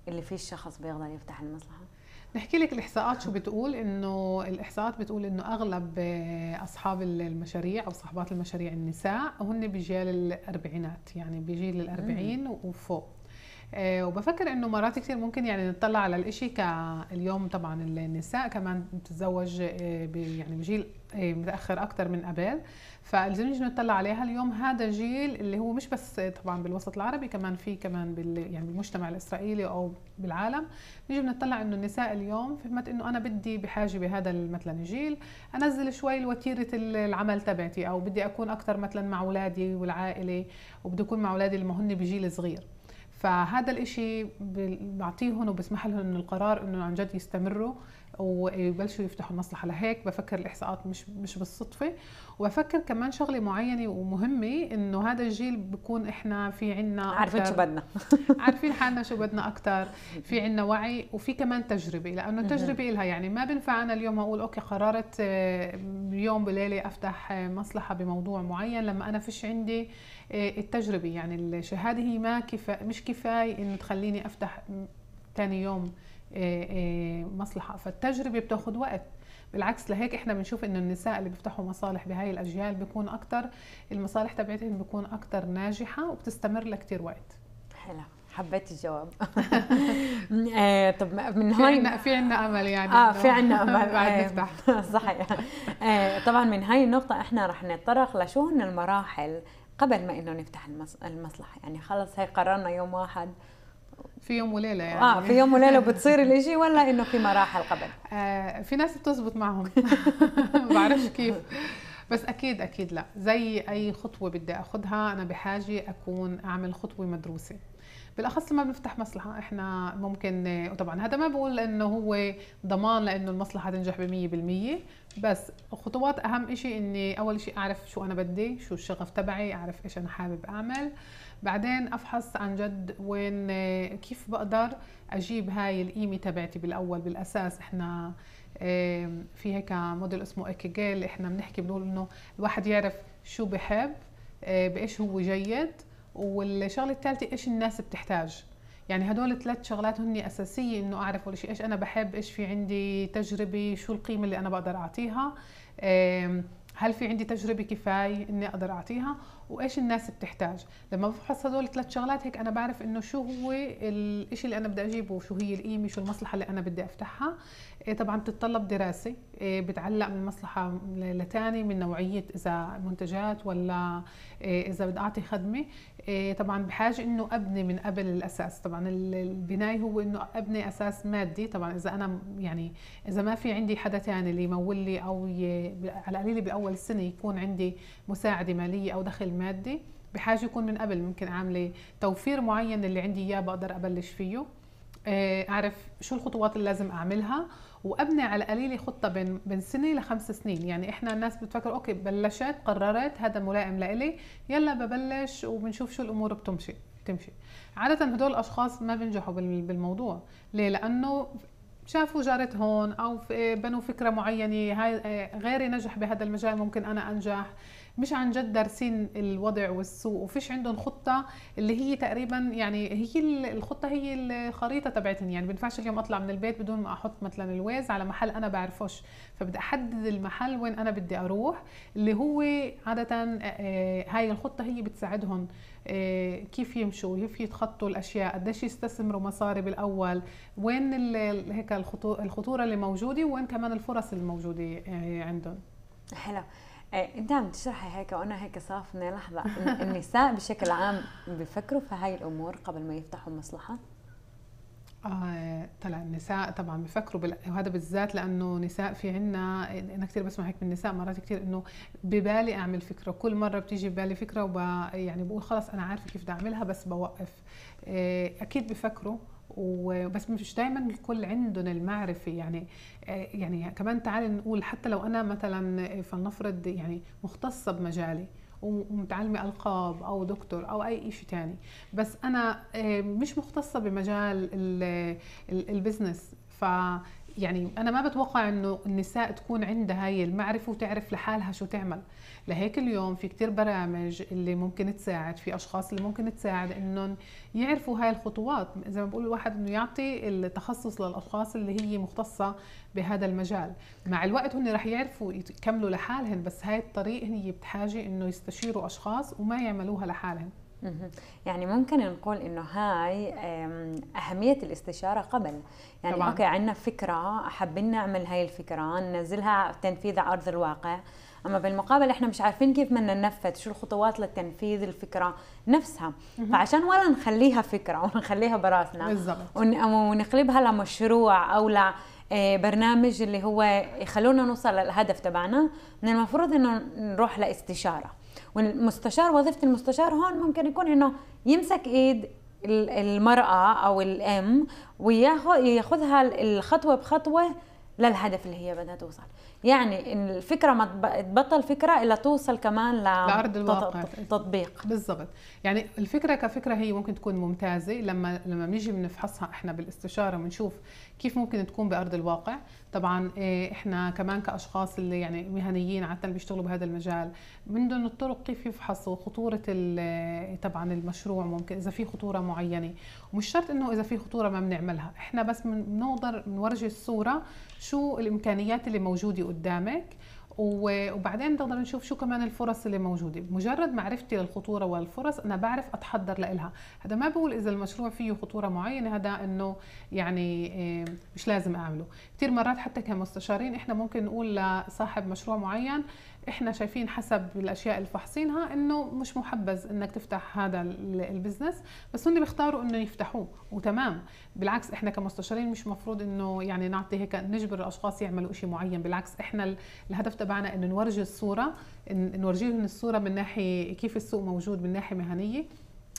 اللي فيه الشخص بيقدر يفتح المصلحه نحكي لك الاحصاءات شو بتقول انه الاحصاءات بتقول انه اغلب آه، اصحاب المشاريع او صاحبات المشاريع النساء هن بجيل الاربعينات يعني بجيل الاربعين وفوق آه، وبفكر انه مرات كثير ممكن يعني نطلع على الإشي كاليوم طبعا النساء كمان بتتزوج آه، يعني بجيل آه، متاخر اكثر من قبل فلازم نيجي نطلع عليها اليوم هذا جيل اللي هو مش بس طبعا بالوسط العربي كمان في كمان بال يعني بالمجتمع الاسرائيلي او بالعالم نيجي بنطلع انه النساء اليوم فهمت انه انا بدي بحاجه بهذا مثلا الجيل انزل شوي وتيره العمل تبعتي او بدي اكون اكثر مثلا مع اولادي والعائله وبدي اكون مع اولادي اللي هن بجيل صغير فهذا الإشي بعطيهم وبسمح لهم القرار انه عن جد يستمروا ويبلشوا يفتحوا مصلحه لهيك بفكر الاحصاءات مش مش بالصدفه وبفكر كمان شغله معينه ومهمه انه هذا الجيل بكون احنا في عنا عارفين شو بدنا عارفين حالنا شو بدنا اكثر في عنا وعي وفي كمان تجربه لانه التجربه لها يعني ما بنفع انا اليوم اقول اوكي قررت آه، يوم بليله افتح آه، مصلحه بموضوع معين لما انا فيش عندي آه، التجربه يعني الشهاده هي ما كفا مش كفايه انه تخليني افتح ثاني يوم آه، آه، مصلحه فالتجربه بتاخذ وقت بالعكس لهيك احنا بنشوف انه النساء اللي بيفتحوا مصالح بهاي الاجيال بيكون اكثر المصالح تبعتهم بيكون اكثر ناجحه وبتستمر لكثير وقت حلو حبيت الجواب آه طب من هاي في عنا, في عنا امل يعني اه في عنا امل بعد آه، نفتح صحيح آه طبعا من هاي النقطه احنا رح نتطرق لشو هن المراحل قبل ما انه نفتح المصلحه يعني خلص هي قررنا يوم واحد في يوم وليله يعني اه في يوم وليله بتصير الاشي ولا انه في مراحل قبل؟ آه في ناس بتزبط معهم بعرفش كيف بس اكيد اكيد لا زي اي خطوه بدي اخذها انا بحاجه اكون اعمل خطوه مدروسه بالاخص لما بنفتح مصلحه احنا ممكن وطبعا هذا ما بقول انه هو ضمان لانه المصلحه تنجح ب 100% بس خطوات اهم شيء اني اول شيء اعرف شو انا بدي شو الشغف تبعي اعرف ايش انا حابب اعمل آه بعدين افحص عن جد وين آه، كيف بقدر اجيب هاي القيمه تبعتي بالاول بالاساس احنا في هيك موديل اسمه اكيجيل احنا بنحكي بنقول انه الواحد يعرف شو بحب آه، بايش هو جيد والشغله الثالثه ايش الناس بتحتاج يعني هدول الثلاث شغلات هن اساسيه انه اعرف اول شيء ايش انا بحب ايش في عندي تجربه شو القيمه اللي انا بقدر اعطيها هل في عندي تجربه كفايه اني اقدر اعطيها وايش الناس بتحتاج لما بفحص هدول الثلاث شغلات هيك انا بعرف انه شو هو الشيء اللي انا بدي اجيبه شو هي القيمه شو المصلحه اللي انا بدي افتحها إيه، طبعا بتتطلب دراسه إيه، بتعلق من مصلحه لتاني من نوعيه اذا منتجات ولا إيه، اذا بدي اعطي خدمه طبعا بحاجه انه ابني من قبل الاساس طبعا البنايه هو انه ابني اساس مادي طبعا اذا انا يعني اذا ما في عندي حدا تاني اللي يمول لي او على القليله باول السنه يكون عندي مساعده ماليه او دخل المادي بحاجه يكون من قبل ممكن اعمل توفير معين اللي عندي اياه بقدر ابلش فيه آه، اعرف شو الخطوات اللي لازم اعملها وابني على قليل خطه بين بين سنه لخمس سنين يعني احنا الناس بتفكر اوكي بلشت قررت هذا ملائم لإلي يلا ببلش وبنشوف شو الامور بتمشي بتمشي عاده هدول الاشخاص ما بينجحوا بالموضوع ليه لانه شافوا جارت هون او بنوا فكره معينه هاي آه، غيري نجح بهذا المجال ممكن انا انجح مش عن جد دارسين الوضع والسوق وفيش عندهم خطه اللي هي تقريبا يعني هي الخطه هي الخريطه تبعتهم يعني بينفعش اليوم اطلع من البيت بدون ما احط مثلا الويز على محل انا بعرفوش فبدي احدد المحل وين انا بدي اروح اللي هو عاده آه، آه، هاي الخطه هي بتساعدهم آه، كيف يمشوا كيف يتخطوا الاشياء قديش يستثمروا مصاري بالاول وين هيك الخطوره اللي موجوده وين كمان الفرص الموجوده عندهم حلو ايه انت عم تشرحي هيك وانا هيك صافنه لحظه النساء بشكل عام بفكروا في هاي الامور قبل ما يفتحوا مصلحه آه طلع النساء طبعا بفكروا بال... وهذا بالذات لانه نساء في عنا انا كثير بسمع هيك من النساء مرات كثير انه ببالي اعمل فكره كل مره بتيجي ببالي فكره وب... يعني بقول خلص انا عارفه كيف بدي اعملها بس بوقف آه اكيد بفكروا وبس مش دايما الكل عندهم المعرفه يعني آه، يعني كمان تعال نقول حتى لو انا مثلا فلنفرض يعني مختصه بمجالي ومتعلمه القاب او دكتور او اي شيء تاني بس انا آه، مش مختصه بمجال البزنس يعني انا ما بتوقع انه النساء تكون عندها هي المعرفه وتعرف لحالها شو تعمل لهيك اليوم في كتير برامج اللي ممكن تساعد في اشخاص اللي ممكن تساعد انهم يعرفوا هاي الخطوات زي ما بقول الواحد انه يعطي التخصص للاشخاص اللي هي مختصه بهذا المجال مع الوقت هن رح يعرفوا يكملوا لحالهم بس هاي الطريق هي بحاجه انه يستشيروا اشخاص وما يعملوها لحالهم يعني ممكن نقول انه هاي اهميه الاستشاره قبل يعني طبعا. اوكي عندنا فكره حابين نعمل هاي الفكره ننزلها تنفيذ على ارض الواقع اما بالمقابل احنا مش عارفين كيف بدنا ننفذ شو الخطوات لتنفيذ الفكره نفسها فعشان ولا نخليها فكره ونخليها براسنا بالزبط. ونقلبها لمشروع او ل آه، برنامج اللي هو يخلونا نوصل للهدف تبعنا من المفروض انه نروح لاستشاره والمستشار وظيفه المستشار هون ممكن يكون انه يمسك ايد المراه او الام وياخذها الخطوه بخطوه للهدف اللي هي بدها توصل يعني الفكره ما تبطل فكره الا توصل كمان لارض الواقع تطبيق بالضبط يعني الفكره كفكره هي ممكن تكون ممتازه لما لما بنيجي بنفحصها احنا بالاستشاره بنشوف كيف ممكن تكون بارض الواقع طبعا إيه، احنا كمان كاشخاص اللي يعني مهنيين عاده بيشتغلوا بهذا المجال بدهم الطرق كيف يفحصوا خطوره طبعا المشروع ممكن اذا في خطوره معينه ومش شرط انه اذا في خطوره ما بنعملها احنا بس بنقدر بنورجي الصوره شو الامكانيات اللي موجوده قدامك وبعدين بنقدر نشوف شو كمان الفرص اللي موجوده مجرد معرفتي للخطوره والفرص انا بعرف اتحضر لها هذا ما بقول اذا المشروع فيه خطوره معينه هذا انه يعني مش لازم اعمله كثير مرات حتى كمستشارين احنا ممكن نقول لصاحب مشروع معين احنا شايفين حسب الاشياء اللي فحصينها انه مش محبذ انك تفتح هذا البزنس بس هم بيختاروا انه يفتحوه وتمام بالعكس احنا كمستشارين مش مفروض انه يعني نعطي هيك نجبر الاشخاص يعملوا شيء معين بالعكس احنا الهدف تبعنا انه نورجي الصوره نورجيهم الصوره من ناحيه كيف السوق موجود من ناحيه مهنيه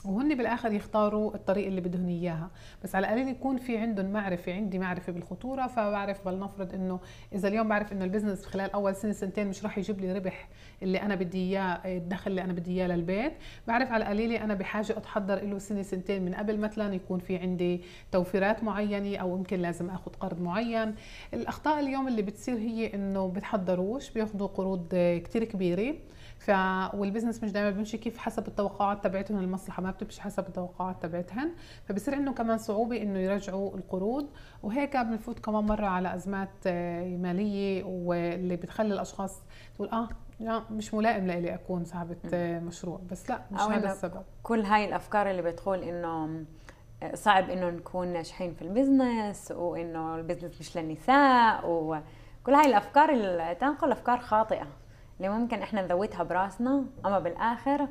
وهن بالاخر يختاروا الطريق اللي بدهم اياها بس على الاقل يكون في عندهم معرفه عندي معرفه بالخطوره فبعرف بلنفرض انه اذا اليوم بعرف انه البزنس خلال اول سنه سنتين مش راح يجيب لي ربح اللي انا بدي اياه الدخل اللي انا بدي اياه للبيت بعرف على القليله انا بحاجه اتحضر له سنه سنتين من قبل مثلا يكون في عندي توفيرات معينه او يمكن لازم اخذ قرض معين الاخطاء اليوم اللي بتصير هي انه بتحضروش بياخذوا قروض كتير كبيره ف والبزنس مش دائما بيمشي كيف حسب التوقعات تبعتهم المصلحه ما بتمشي حسب التوقعات تبعتهم فبصير عندهم كمان صعوبه انه يرجعوا القروض وهيك بنفوت كمان مره على ازمات آه، ماليه واللي بتخلي الاشخاص تقول اه لا مش ملائم لإلي اكون صاحبه آه، مشروع بس لا مش هذا السبب كل هاي الافكار اللي بتقول انه آه، صعب انه نكون ناجحين في البزنس وانه البزنس مش للنساء وكل هاي الافكار اللي تنقل افكار خاطئه اللي ممكن احنا نذوتها براسنا اما بالاخر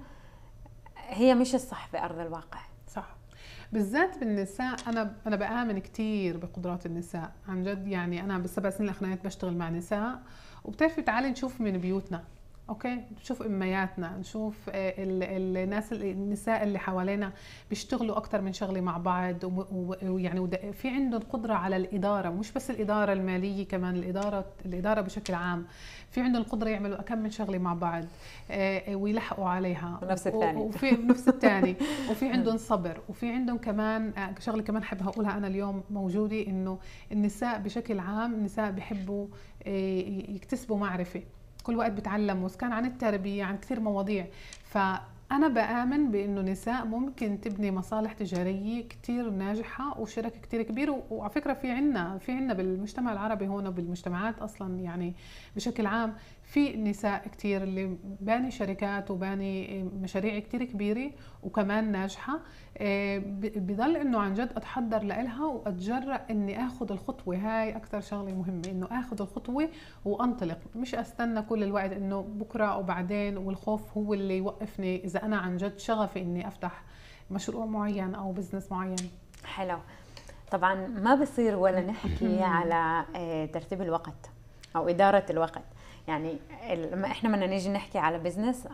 هي مش الصح في ارض الواقع صح بالذات بالنساء انا انا بامن كثير بقدرات النساء عن جد يعني انا بالسبع سنين الاخرانيات بشتغل مع نساء وبتعرفي تعالي نشوف من بيوتنا اوكي نشوف امياتنا نشوف آه، الناس النساء اللي حوالينا بيشتغلوا اكثر من شغله مع بعض ويعني في عندهم قدره على الاداره مش بس الاداره الماليه كمان الاداره الاداره بشكل عام في عندهم القدره يعملوا اكم من شغله مع بعض آه، ويلحقوا عليها نفس الثاني وفي نفس الثاني وفي عندهم نعم. صبر وفي عندهم كمان آه، شغله كمان حب اقولها انا اليوم موجوده انه النساء بشكل عام النساء بحبوا يكتسبوا معرفه كل وقت بتعلم وكان عن التربيه عن كثير مواضيع ف أنا بآمن بإنه نساء ممكن تبني مصالح تجارية كتير ناجحة وشركة كتير كبيرة وعلى فكرة في عنا في عنا بالمجتمع العربي هون وبالمجتمعات أصلا يعني بشكل عام في نساء كتير اللي باني شركات وباني إيه، مشاريع كتير كبيرة وكمان ناجحة إيه، بضل انه عن جد اتحضر لإلها واتجرأ اني اخذ الخطوة هاي اكثر شغلة مهمة انه اخذ الخطوة وانطلق مش استنى كل الوقت انه بكرة وبعدين والخوف هو اللي يوقفني اذا انا عن جد شغفي اني افتح مشروع معين او بزنس معين حلو طبعا ما بصير ولا نحكي على إيه، ترتيب الوقت او اداره الوقت يعني لما احنا بدنا نيجي نحكي على بزنس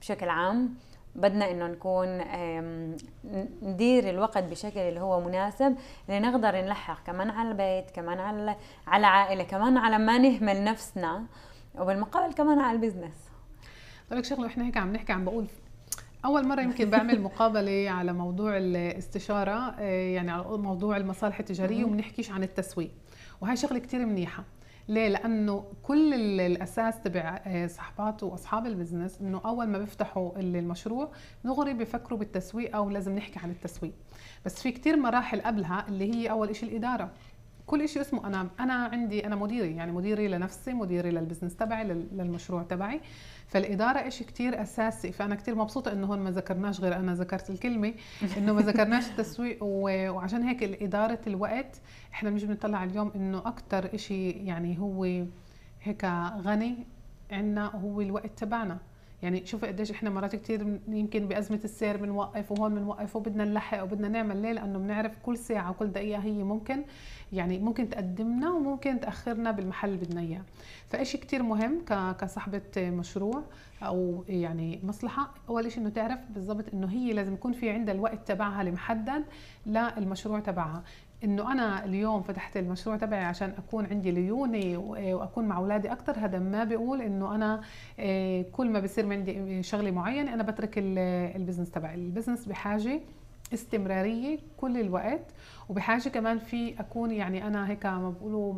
بشكل عام بدنا انه نكون ندير الوقت بشكل اللي هو مناسب لنقدر نلحق كمان على البيت كمان على على عائله كمان على ما نهمل نفسنا وبالمقابل كمان على البزنس طيب لك شغله واحنا هيك عم نحكي عم بقول اول مره يمكن بعمل مقابله على موضوع الاستشاره آه، يعني على موضوع المصالح التجاريه وبنحكيش عن التسويق وهي شغله كثير منيحه ليه لانه كل الاساس تبع آه، صحباته واصحاب البزنس انه اول ما بيفتحوا المشروع دغري بيفكروا بالتسويق او لازم نحكي عن التسويق بس في كتير مراحل قبلها اللي هي اول شيء الاداره كل شيء اسمه انا انا عندي انا مديري يعني مديري لنفسي مديري للبزنس تبعي للمشروع تبعي فالاداره شيء كثير اساسي فانا كثير مبسوطه انه هون ما ذكرناش غير انا ذكرت الكلمه انه ما ذكرناش التسويق وعشان هيك اداره الوقت احنا مش بنطلع اليوم انه اكثر شيء يعني هو هيك غني عندنا هو الوقت تبعنا يعني شوفي قديش احنا مرات كثير يمكن بازمه السير بنوقف وهون بنوقف وبدنا نلحق وبدنا نعمل ليه لانه بنعرف كل ساعه وكل دقيقه هي ممكن يعني ممكن تقدمنا وممكن تاخرنا بالمحل اللي بدنا اياه فاشي كثير مهم كصاحبه مشروع او يعني مصلحه اول شيء انه تعرف بالضبط انه هي لازم يكون في عندها الوقت تبعها المحدد للمشروع تبعها انه انا اليوم فتحت المشروع تبعي عشان اكون عندي ليوني إيه، واكون مع اولادي اكثر هذا ما بيقول انه انا إيه، كل ما بصير عندي شغله معينه انا بترك البزنس تبعي البزنس بحاجه استمراريه كل الوقت وبحاجه كمان في اكون يعني انا هيك ما بقولوا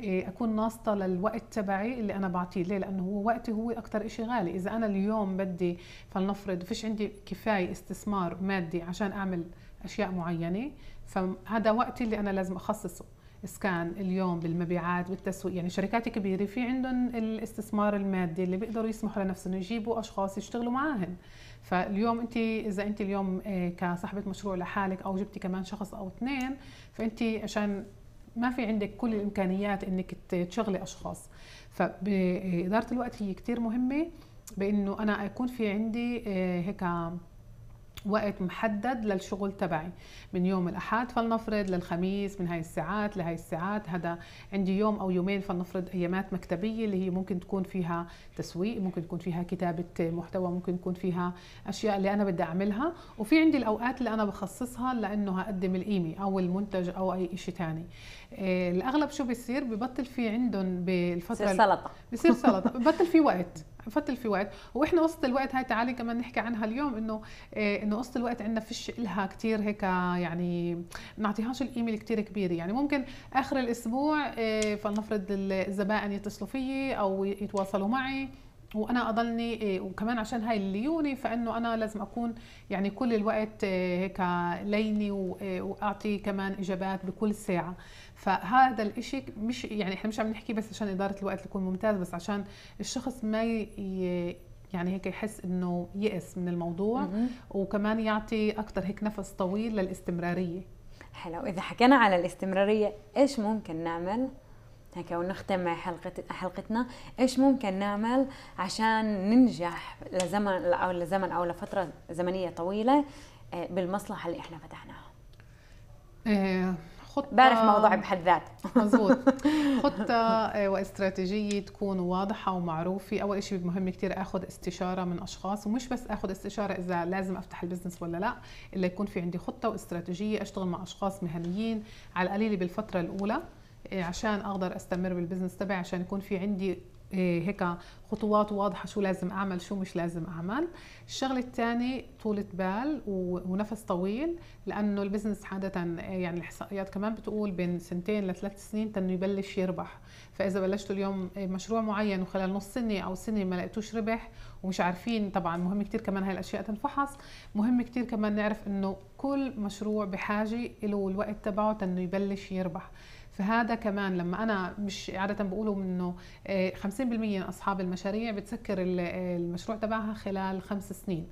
إيه، اكون ناصطه للوقت تبعي اللي انا بعطيه ليه لانه هو وقتي هو اكثر شيء غالي اذا انا اليوم بدي فلنفرض فيش عندي كفايه استثمار مادي عشان اعمل اشياء معينه فهذا وقتي اللي انا لازم اخصصه اسكان اليوم بالمبيعات بالتسويق يعني شركات كبيره في عندهم الاستثمار المادي اللي بيقدروا يسمحوا لنفسهم يجيبوا اشخاص يشتغلوا معاهم فاليوم انت اذا انت اليوم آه، كصاحبه مشروع لحالك او جبتي كمان شخص او اثنين فانت عشان ما في عندك كل الامكانيات انك تشغلي اشخاص فاداره الوقت هي كثير مهمه بانه انا يكون في عندي آه، هيك وقت محدد للشغل تبعي من يوم الاحد فلنفرض للخميس من هاي الساعات لهي الساعات هذا عندي يوم او يومين فلنفرض ايامات مكتبيه اللي هي ممكن تكون فيها تسويق ممكن تكون فيها كتابه محتوى ممكن تكون فيها اشياء اللي انا بدي اعملها وفي عندي الاوقات اللي انا بخصصها لانه هقدم القيمه او المنتج او اي شيء ثاني إيه، الاغلب شو بيصير ببطل في عندهم بالفتره بصير سلطه بصير سلطه ببطل في وقت ببطل في وقت واحنا قصه الوقت هاي تعالي كمان نحكي عنها اليوم انه إيه، انه قصه الوقت عندنا فيش لها كثير هيك يعني ما نعطيهاش القيمه الكثير كبيره يعني ممكن اخر الاسبوع إيه، فلنفرض الزبائن يتصلوا فيي او يتواصلوا معي وانا اضلني إيه، وكمان عشان هاي الليونه فانه انا لازم اكون يعني كل الوقت إيه، هيك ليني إيه، واعطي كمان اجابات بكل ساعه فهذا الإشي مش يعني احنا مش عم نحكي بس عشان اداره الوقت تكون ممتاز بس عشان الشخص ما يعني هيك يحس انه يأس من الموضوع م -م. وكمان يعطي اكثر هيك نفس طويل للاستمراريه حلو اذا حكينا على الاستمراريه ايش ممكن نعمل هيك ونختم مع حلقة حلقتنا ايش ممكن نعمل عشان ننجح لزمن او لزمن او لفترة زمنية طويلة آه، بالمصلحة اللي احنا فتحناها آه، خطة بعرف موضوع بحد ذات مزبوط خطة آه، واستراتيجية تكون واضحة ومعروفة أول شيء مهم كتير أخذ استشارة من أشخاص ومش بس أخذ استشارة إذا لازم أفتح البزنس ولا لا إلا يكون في عندي خطة واستراتيجية أشتغل مع أشخاص مهنيين على القليل بالفترة الأولى إيه، عشان اقدر استمر بالبزنس تبعي عشان يكون في عندي إيه، هيك خطوات واضحه شو لازم اعمل شو مش لازم اعمل الشغله الثانيه طولة بال ونفس طويل لانه البزنس عاده إيه، يعني الاحصائيات كمان بتقول بين سنتين لثلاث سنين تنو يبلش يربح فاذا بلشتوا اليوم مشروع معين وخلال نص سنه او سنه ما لقيتوش ربح ومش عارفين طبعا مهم كتير كمان هاي الاشياء تنفحص مهم كتير كمان نعرف انه كل مشروع بحاجه له الوقت تبعه تنو يبلش يربح فهذا كمان لما انا مش عاده بقولوا انه 50% آه، من اصحاب المشاريع بتسكر المشروع تبعها خلال خمس سنين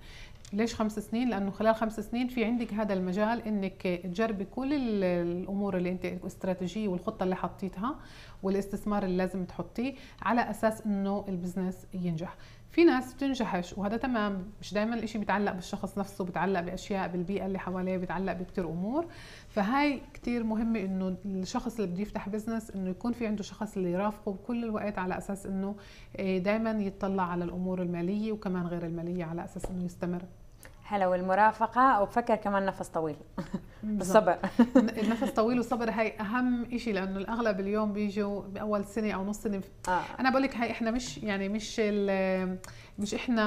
ليش خمس سنين؟ لأنه خلال خمس سنين في عندك هذا المجال إنك تجربي كل الأمور اللي أنت الاستراتيجية والخطة اللي حطيتها والاستثمار اللي لازم تحطيه على أساس إنه البزنس ينجح. في ناس بتنجحش وهذا تمام مش دائما الإشي بيتعلق بالشخص نفسه بتعلق باشياء بالبيئه اللي حواليه بتعلق بكتير امور فهاي كتير مهمه انه الشخص اللي بده يفتح بزنس انه يكون في عنده شخص اللي يرافقه بكل الوقت على اساس انه آه، دائما يتطلع على الامور الماليه وكمان غير الماليه على اساس انه يستمر هلا والمرافقة وبفكر كمان نفس طويل الصبر النفس طويل والصبر هاي أهم شيء لأنه الأغلب اليوم بيجوا بأول سنة أو نص سنة آه. أنا بقول لك هاي إحنا مش يعني مش مش إحنا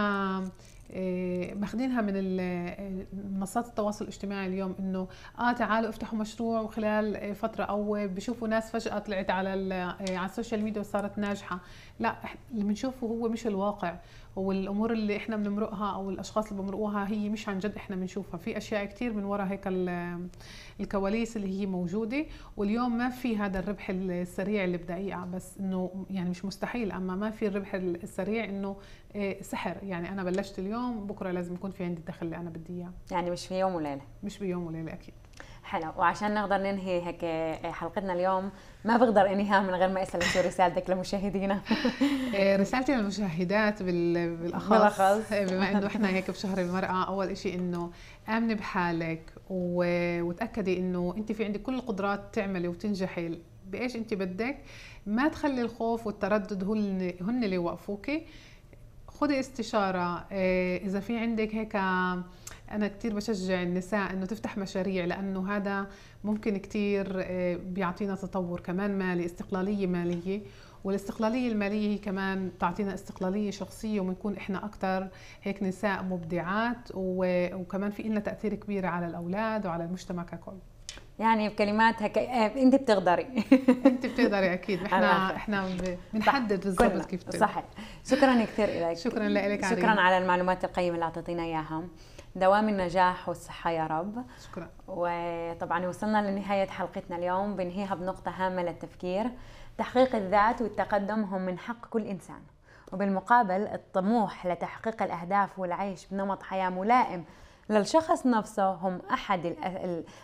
آه، ماخذينها من آه، منصات التواصل الاجتماعي اليوم انه اه تعالوا افتحوا مشروع وخلال آه، فتره او بشوفوا ناس فجاه طلعت على على السوشيال ميديا وصارت ناجحه لا اللي بنشوفه هو مش الواقع والامور اللي احنا بنمرقها او الاشخاص اللي بمرقوها هي مش عن جد احنا بنشوفها في اشياء كتير من وراء هيك الكواليس اللي هي موجوده واليوم ما في هذا الربح السريع اللي بدقيقه بس انه يعني مش مستحيل اما ما في الربح السريع انه آه، سحر يعني انا بلشت اليوم بكره لازم يكون في عندي الدخل اللي انا بدي اياه يعني مش في يوم وليله مش بيوم وليله اكيد حلو وعشان نقدر ننهي هيك آه، حلقتنا اليوم ما بقدر انهيها من غير ما اسالك شو رسالتك لمشاهدينا آه، رسالتي للمشاهدات بالاخص بالاخص آه، بما انه احنا هيك بشهر المراه اول شيء انه امني بحالك و... وتاكدي انه انت في عندك كل القدرات تعملي وتنجحي بايش انت بدك ما تخلي الخوف والتردد هن هن اللي يوقفوكي خدي استشاره اذا في عندك هيك انا كثير بشجع النساء انه تفتح مشاريع لانه هذا ممكن كثير آه، بيعطينا تطور كمان مالي استقلاليه ماليه والاستقلاليه الماليه هي كمان بتعطينا استقلاليه شخصيه وبنكون احنا اكثر هيك نساء مبدعات وكمان في لنا تاثير كبير على الاولاد وعلى المجتمع ككل يعني بكلماتها ك... آه، انت بتقدري انت بتقدري اكيد احنا احنا بنحدد بالضبط كيف صحيح شكرا كثير لك شكرا لك شكرا على المعلومات القيمه اللي اعطيتينا اياها دوام النجاح والصحة يا رب شكرا وطبعا وصلنا لنهاية حلقتنا اليوم بنهيها بنقطة هامة للتفكير تحقيق الذات والتقدم هم من حق كل إنسان وبالمقابل الطموح لتحقيق الأهداف والعيش بنمط حياة ملائم للشخص نفسه هم أحد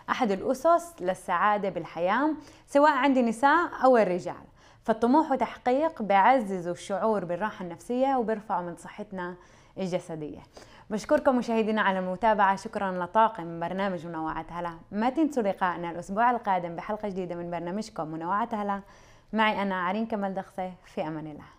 أحد الأسس للسعادة بالحياة سواء عند النساء أو الرجال فالطموح وتحقيق بيعززوا الشعور بالراحة النفسية وبيرفعوا من صحتنا الجسدية بشكركم مشاهدينا على المتابعة شكرا لطاقم برنامج منوعة هلا ما تنسوا لقائنا الأسبوع القادم بحلقة جديدة من برنامجكم منوعة هلا معي أنا عرين كمال دخسة في أمان الله